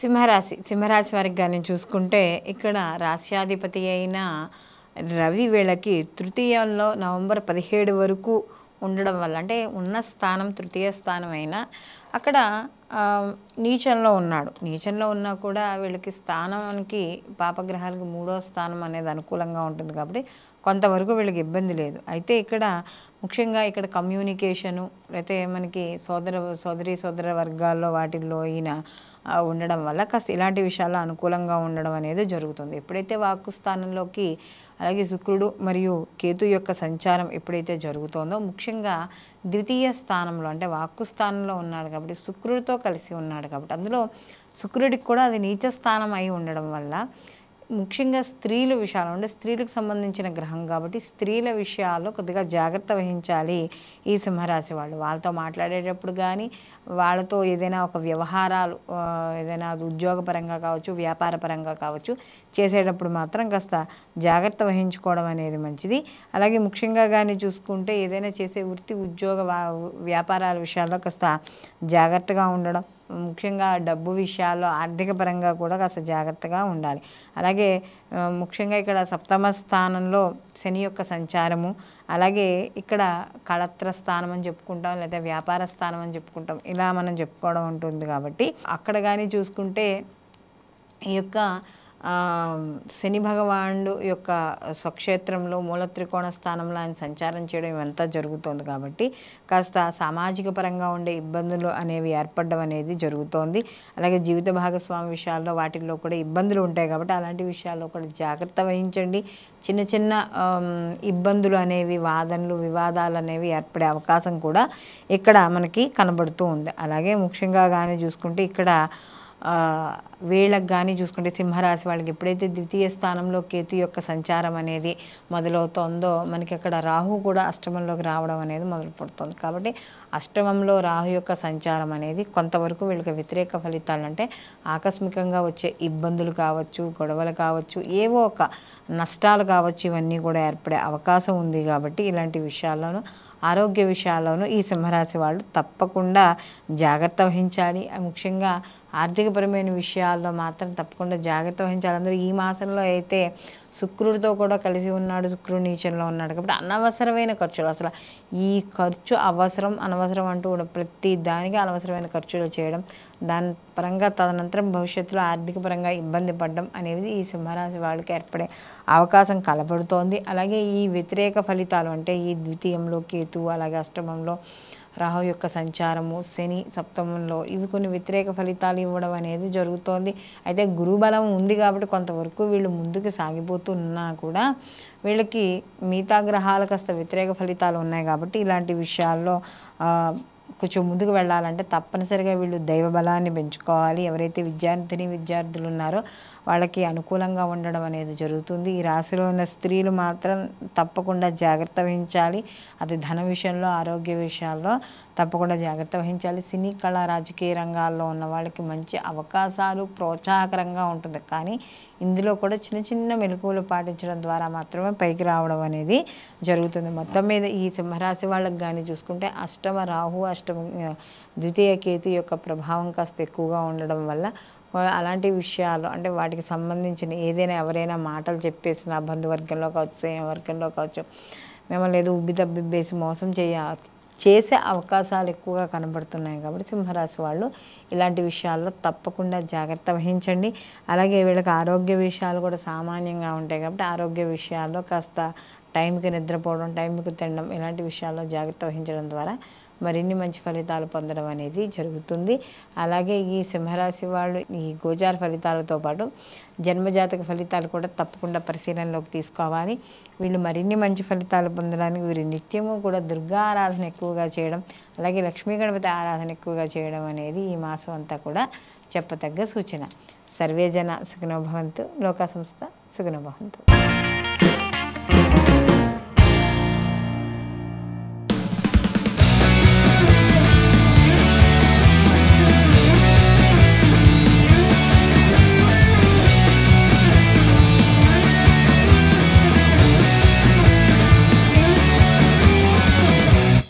సింహరాశి సింహరాశి వారికి కానీ చూసుకుంటే ఇక్కడ రాశ్యాధిపతి అయిన రవి వేళకి తృతీయంలో నవంబర్ పదిహేడు వరకు ఉండడం వల్ల అంటే ఉన్న స్థానం తృతీయ స్థానం అయినా అక్కడ నీచంలో ఉన్నాడు నీచంలో ఉన్నా కూడా వీళ్ళకి స్థానానికి పాపగ్రహాలకి మూడో స్థానం అనేది అనుకూలంగా ఉంటుంది కాబట్టి కొంతవరకు వీళ్ళకి ఇబ్బంది లేదు అయితే ఇక్కడ ముఖ్యంగా ఇక్కడ కమ్యూనికేషను అయితే మనకి సోదర సోదరి సోదర వర్గాల్లో వాటిల్లో అయినా ఉండడం వల్ల కాస్త ఇలాంటి విషయాలు అనుకూలంగా ఉండడం అనేది జరుగుతుంది ఎప్పుడైతే వాక్కు స్థానంలోకి అలాగే శుక్రుడు మరియు కేతు యొక్క సంచారం ఎప్పుడైతే జరుగుతుందో ముఖ్యంగా ద్వితీయ స్థానంలో అంటే వాక్కు స్థానంలో ఉన్నాడు కాబట్టి శుక్రుడితో కలిసి ఉన్నాడు కాబట్టి అందులో శుక్రుడికి కూడా అది నీచ స్థానం అయి ఉండడం వల్ల ముఖ్యంగా స్త్రీలు విషయాలు అంటే స్త్రీలకు సంబంధించిన గ్రహం కాబట్టి స్త్రీల విషయాల్లో కొద్దిగా జాగ్రత్త వహించాలి ఈ సింహరాశి వాళ్ళు వాళ్ళతో మాట్లాడేటప్పుడు కానీ వాళ్ళతో ఏదైనా ఒక వ్యవహారాలు ఏదైనా ఉద్యోగపరంగా కావచ్చు వ్యాపారపరంగా కావచ్చు చేసేటప్పుడు మాత్రం కాస్త జాగ్రత్త వహించుకోవడం అనేది మంచిది అలాగే ముఖ్యంగా కానీ చూసుకుంటే ఏదైనా చేసే వృత్తి ఉద్యోగ వ్యాపారాల విషయాల్లో కాస్త జాగ్రత్తగా ఉండడం ముఖ్యంగా డబ్బు విషయాల్లో ఆర్థిక పరంగా కూడా కాస్త జాగ్రత్తగా ఉండాలి అలాగే ముఖ్యంగా ఇక్కడ సప్తమ స్థానంలో శని యొక్క సంచారము అలాగే ఇక్కడ కళత్ర స్థానం అని చెప్పుకుంటాం లేదా వ్యాపార స్థానం అని చెప్పుకుంటాం ఇలా మనం చెప్పుకోవడం ఉంటుంది కాబట్టి అక్కడ కానీ చూసుకుంటే ఈ యొక్క శని భగవానుడు యొక్క స్వక్షేత్రంలో మూల త్రికోణ స్థానంలో ఆయన సంచారం చేయడం ఇవంతా జరుగుతోంది కాబట్టి కాస్త సామాజిక పరంగా ఉండే ఇబ్బందులు అనేవి ఏర్పడడం అనేది జరుగుతోంది అలాగే జీవిత భాగస్వామి విషయాల్లో వాటిల్లో కూడా ఇబ్బందులు ఉంటాయి కాబట్టి అలాంటి విషయాల్లో కూడా జాగ్రత్త వహించండి చిన్న చిన్న ఇబ్బందులు అనేవి వాదనలు వివాదాలు అనేవి ఏర్పడే అవకాశం కూడా ఇక్కడ మనకి కనబడుతూ ఉంది అలాగే ముఖ్యంగా కానీ చూసుకుంటే ఇక్కడ వీళ్ళకి కానీ చూసుకుంటే సింహరాశి వాళ్ళకి ఎప్పుడైతే ద్వితీయ స్థానంలో కేతు యొక్క సంచారం అనేది మొదలవుతోందో మనకి అక్కడ రాహు కూడా అష్టమంలోకి రావడం అనేది మొదలు పడుతుంది కాబట్టి అష్టమంలో రాహు యొక్క సంచారం అనేది కొంతవరకు వీళ్ళకి వ్యతిరేక ఫలితాలు అంటే ఆకస్మికంగా వచ్చే ఇబ్బందులు కావచ్చు గొడవలు కావచ్చు ఏవో ఒక నష్టాలు కావచ్చు ఇవన్నీ కూడా ఏర్పడే అవకాశం ఉంది కాబట్టి ఇలాంటి విషయాల్లోనూ ఆరోగ్య విషయాల్లోనూ ఈ సింహరాశి వాళ్ళు తప్పకుండా జాగ్రత్త వహించాలి ముఖ్యంగా ఆర్థికపరమైన విషయాల్లో మాత్రం తప్పకుండా జాగ్రత్త వహించాలి అందరూ ఈ మాసంలో అయితే శుక్రుడితో కూడా కలిసి ఉన్నాడు శుక్రుడు నీచంలో ఉన్నాడు కాబట్టి అనవసరమైన ఖర్చులు అసలు ఈ ఖర్చు అవసరం అనవసరం అంటూ ప్రతి దానికి అనవసరమైన ఖర్చులు చేయడం దాని పరంగా తదనంతరం భవిష్యత్తులో ఆర్థిక పరంగా ఇబ్బంది పడడం అనేది ఈ సింహరాశి వాళ్ళకి ఏర్పడే అవకాశం కలబడుతోంది అలాగే ఈ వ్యతిరేక ఫలితాలు అంటే ఈ ద్వితీయంలో కేతు అలాగే అష్టమంలో రాహు యొక్క సంచారము శని సప్తమంలో ఇవి కొన్ని వ్యతిరేక ఫలితాలు ఇవ్వడం అనేది జరుగుతోంది అయితే గురుబలం ఉంది కాబట్టి కొంతవరకు వీళ్ళు ముందుకు సాగిపోతున్నా కూడా వీళ్ళకి మిగతా గ్రహాలు కాస్త వ్యతిరేక ఫలితాలు ఉన్నాయి కాబట్టి ఇలాంటి విషయాల్లో కొంచెం ముందుకు వెళ్ళాలంటే తప్పనిసరిగా వీళ్ళు దైవ బలాన్ని పెంచుకోవాలి ఎవరైతే విద్యార్థిని విద్యార్థులు ఉన్నారో వాళ్ళకి అనుకూలంగా ఉండడం అనేది జరుగుతుంది ఈ రాశిలో ఉన్న స్త్రీలు మాత్రం తప్పకుండా జాగ్రత్త వహించాలి అది ధన విషయంలో ఆరోగ్య విషయాల్లో తప్పకుండా జాగ్రత్త వహించాలి సినీ కళా రాజకీయ రంగాల్లో ఉన్న వాళ్ళకి మంచి అవకాశాలు ప్రోత్సాహకరంగా ఉంటుంది కానీ ఇందులో కూడా చిన్న చిన్న మెలకువలు పాటించడం ద్వారా మాత్రమే పైకి రావడం అనేది జరుగుతుంది మొత్తం మీద ఈ సింహరాశి వాళ్ళకి కానీ చూసుకుంటే అష్టమ రాహు అష్టమ ద్వితీయ కేతు యొక్క ప్రభావం కాస్త ఎక్కువగా ఉండడం వల్ల అలాంటి విషయాలు అంటే వాటికి సంబంధించిన ఏదైనా ఎవరైనా మాటలు చెప్పేసిన బంధువర్గంలో కావచ్చు స్నేహవర్గంలో కావచ్చు మిమ్మల్ని ఏదో ఉబ్బి దబ్బిబ్బేసి మోసం చేయ చేసే అవకాశాలు ఎక్కువగా కనబడుతున్నాయి కాబట్టి సింహరాశి వాళ్ళు ఇలాంటి విషయాల్లో తప్పకుండా జాగ్రత్త వహించండి అలాగే వీళ్ళకి ఆరోగ్య విషయాలు కూడా సామాన్యంగా ఉంటాయి కాబట్టి ఆరోగ్య విషయాల్లో కాస్త టైంకి నిద్రపోవడం టైంకి తినడం ఇలాంటి విషయాల్లో జాగ్రత్త వహించడం ద్వారా మరిన్ని మంచి ఫలితాలు పొందడం అనేది జరుగుతుంది అలాగే ఈ సింహరాశి వాళ్ళు ఈ గోచార ఫలితాలతో పాటు జన్మజాతక ఫలితాలు కూడా తప్పకుండా పరిశీలనలోకి తీసుకోవాలి వీళ్ళు మరిన్ని మంచి ఫలితాలు పొందడానికి వీరి నిత్యము కూడా దుర్గా ఆరాధన ఎక్కువగా చేయడం అలాగే లక్ష్మీ గణపతి ఆరాధన ఎక్కువగా చేయడం అనేది ఈ మాసం అంతా కూడా చెప్పతగ్గ సూచన సర్వేజన సుఖనోభవంతు లోకా సంస్థ సుఖనోభవంతు